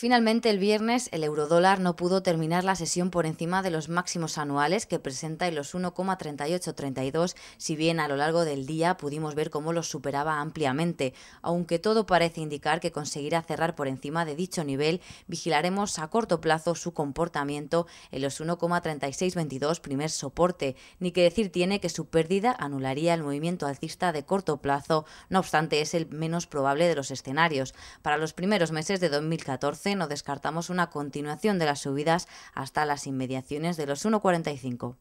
Finalmente, el viernes, el eurodólar no pudo terminar la sesión por encima de los máximos anuales que presenta en los 1,3832, si bien a lo largo del día pudimos ver cómo los superaba ampliamente. Aunque todo parece indicar que conseguirá cerrar por encima de dicho nivel, vigilaremos a corto plazo su comportamiento en los 1,3622, primer soporte. Ni que decir tiene que su pérdida anularía el movimiento alcista de corto plazo, no obstante es el menos probable de los escenarios. Para los primeros meses de 2014, no descartamos una continuación de las subidas hasta las inmediaciones de los 1,45.